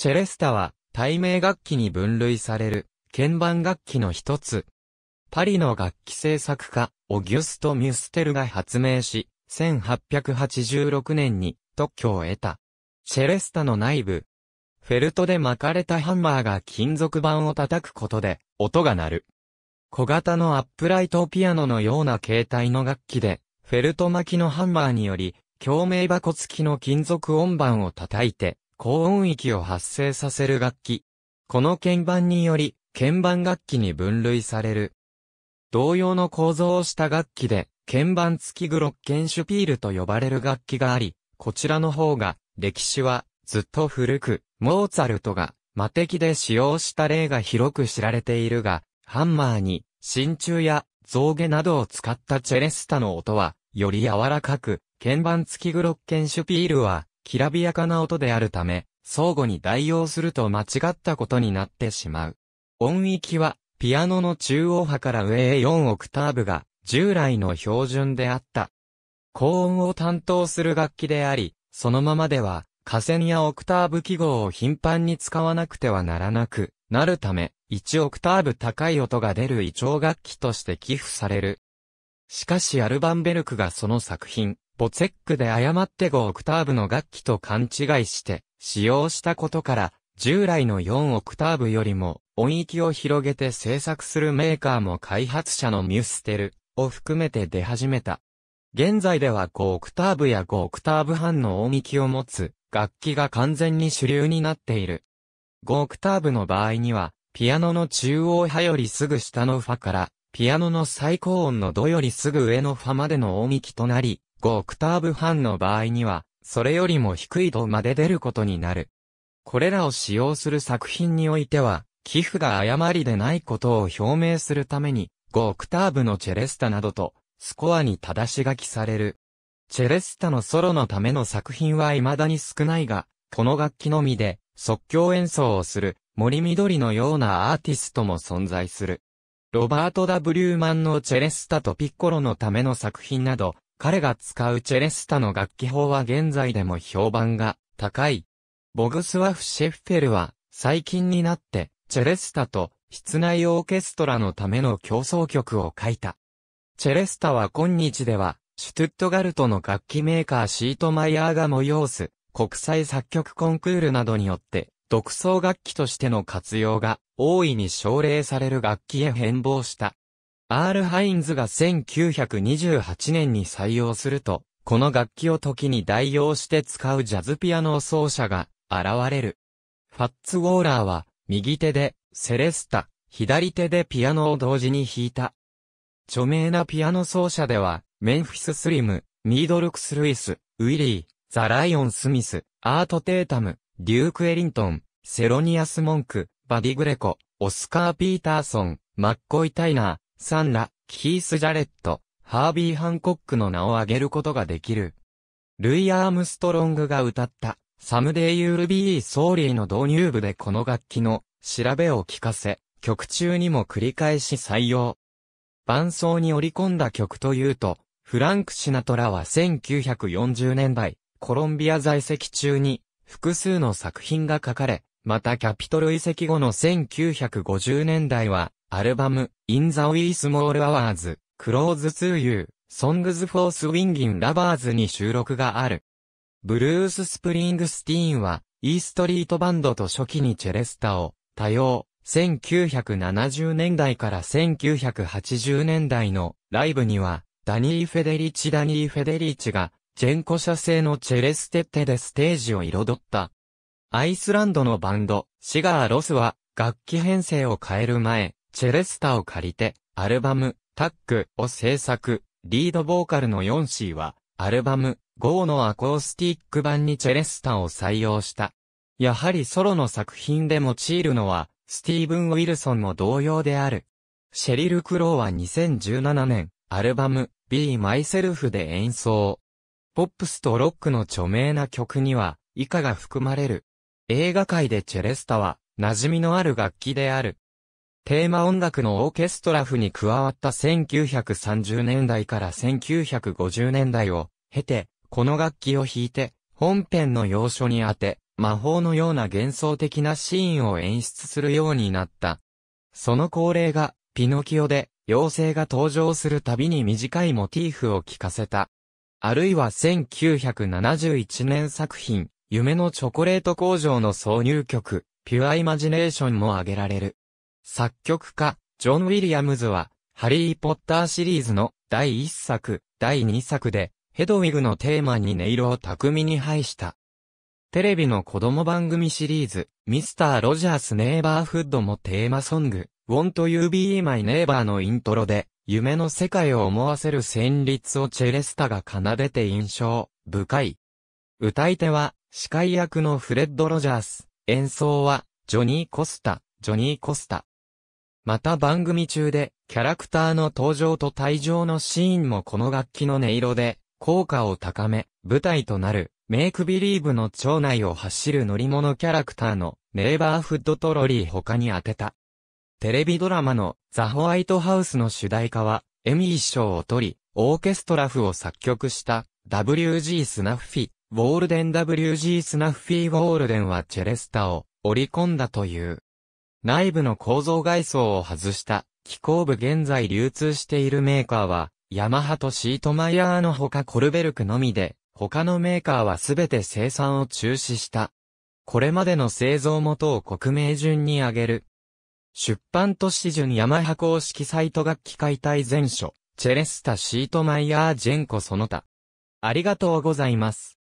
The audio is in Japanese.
チェレスタは、対名楽器に分類される、鍵盤楽器の一つ。パリの楽器製作家、オギュスト・ミュステルが発明し、1886年に特許を得た。チェレスタの内部。フェルトで巻かれたハンマーが金属板を叩くことで、音が鳴る。小型のアップライトピアノのような形態の楽器で、フェルト巻きのハンマーにより、共鳴箱付きの金属音板を叩いて、高音域を発生させる楽器。この鍵盤により、鍵盤楽器に分類される。同様の構造をした楽器で、鍵盤付きグロッケンシュピールと呼ばれる楽器があり、こちらの方が、歴史はずっと古く、モーツァルトが魔敵で使用した例が広く知られているが、ハンマーに真鍮や象牙などを使ったチェレスタの音は、より柔らかく、鍵盤付きグロッケンシュピールは、きらびやかな音であるため、相互に代用すると間違ったことになってしまう。音域は、ピアノの中央波から上へ4オクターブが、従来の標準であった。高音を担当する楽器であり、そのままでは、下線やオクターブ記号を頻繁に使わなくてはならなくなるため、1オクターブ高い音が出る異調楽器として寄付される。しかしアルバンベルクがその作品、ボツェックで誤って5オクターブの楽器と勘違いして使用したことから、従来の4オクターブよりも音域を広げて制作するメーカーも開発者のミュステルを含めて出始めた。現在では5オクターブや5オクターブ半の音域を持つ楽器が完全に主流になっている。5オクターブの場合には、ピアノの中央派よりすぐ下のファから、ピアノの最高音のドよりすぐ上のファまでの音域となり、5オクターブ半の場合には、それよりも低い度まで出ることになる。これらを使用する作品においては、寄付が誤りでないことを表明するために、5オクターブのチェレスタなどと、スコアに正し書きされる。チェレスタのソロのための作品は未だに少ないが、この楽器のみで即興演奏をする森緑のようなアーティストも存在する。ロバート・ W・ マンのチェレスタとピッコロのための作品など、彼が使うチェレスタの楽器法は現在でも評判が高い。ボグスワフ・シェッフェルは最近になってチェレスタと室内オーケストラのための競争曲を書いた。チェレスタは今日ではシュトゥットガルトの楽器メーカーシートマイヤーが催す国際作曲コンクールなどによって独創楽器としての活用が大いに奨励される楽器へ変貌した。アール・ハインズが1928年に採用すると、この楽器を時に代用して使うジャズピアノ奏者が現れる。ファッツ・ウォーラーは、右手でセレスタ、左手でピアノを同時に弾いた。著名なピアノ奏者では、メンフィス・スリム、ミードルクス・ルイス、ウィリー、ザ・ライオン・スミス、アート・テータム、デューク・エリントン、セロニアス・モンク、バディ・グレコ、オスカー・ピーターソン、マッコイ・タイナー、サンラ、キース・ジャレット、ハービー・ハンコックの名を挙げることができる。ルイ・アームストロングが歌った、サムデイ・ユール・ビー・ソーリーの導入部でこの楽器の調べを聞かせ、曲中にも繰り返し採用。伴奏に織り込んだ曲というと、フランク・シナトラは1940年代、コロンビア在籍中に複数の作品が書かれ、またキャピトル遺跡後の1950年代はアルバム、In the w e Small Hours, Close to You, Songs for Swinging Lovers に収録がある。ブルース・スプリングスティーンは、E ストリートバンドと初期にチェレスタを、多様、1970年代から1980年代のライブには、ダニー・フェデリチ・ダニー・フェデリチが、ジェンコ社製のチェレステッテでステージを彩った。アイスランドのバンド、シガー・ロスは、楽器編成を変える前、チェレスタを借りて、アルバム、タックを制作、リードボーカルの 4C は、アルバム、GO のアコースティック版にチェレスタを採用した。やはりソロの作品で用いるのは、スティーブン・ウィルソンも同様である。シェリル・クローは2017年、アルバム、Be Myself で演奏。ポップスとロックの著名な曲には、以下が含まれる。映画界でチェレスタは、馴染みのある楽器である。テーマ音楽のオーケストラ譜に加わった1930年代から1950年代を経て、この楽器を弾いて、本編の要所に当て、魔法のような幻想的なシーンを演出するようになった。その恒例が、ピノキオで、妖精が登場するたびに短いモチーフを聴かせた。あるいは1971年作品、夢のチョコレート工場の挿入曲、ピュアイマジネーションも挙げられる。作曲家、ジョン・ウィリアムズは、ハリー・ポッターシリーズの第1作、第2作で、ヘドウィグのテーマに音色を巧みに配した。テレビの子供番組シリーズ、ミスター・ロジャース・ネイバーフッドもテーマソング、Want You Be My Neighbor のイントロで、夢の世界を思わせる旋律をチェレスタが奏でて印象深い。歌い手は、司会役のフレッド・ロジャース、演奏は、ジョニー・コスタ、ジョニー・コスタ。また番組中で、キャラクターの登場と退場のシーンもこの楽器の音色で、効果を高め、舞台となる、メイクビリーブの町内を走る乗り物キャラクターの、ネイバーフッドトロリー他に当てた。テレビドラマの、ザ・ホワイトハウスの主題歌は、エミー賞を取り、オーケストラ譜を作曲した、WG スナッフィ、ウォールデン WG スナッフィー・ウォールデンはチェレスタを、織り込んだという。内部の構造外装を外した機構部現在流通しているメーカーは、ヤマハとシートマイヤーのほかコルベルクのみで、他のメーカーはすべて生産を中止した。これまでの製造元を国名順に挙げる。出版都市順ヤマハ公式サイト楽器解体全書、チェレスタシートマイヤージェンコその他。ありがとうございます。